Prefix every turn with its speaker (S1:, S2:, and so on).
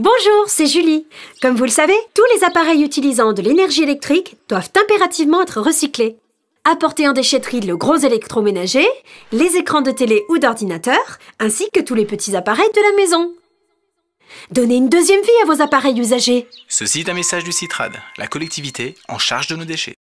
S1: Bonjour, c'est Julie. Comme vous le savez, tous les appareils utilisant de l'énergie électrique doivent impérativement être recyclés. Apportez en déchetterie
S2: le gros électroménager, les écrans de télé ou d'ordinateur, ainsi que tous les petits
S1: appareils de la maison. Donnez une deuxième vie à vos appareils usagés.
S3: Ceci est un message
S4: du Citrad, la collectivité en charge de nos déchets.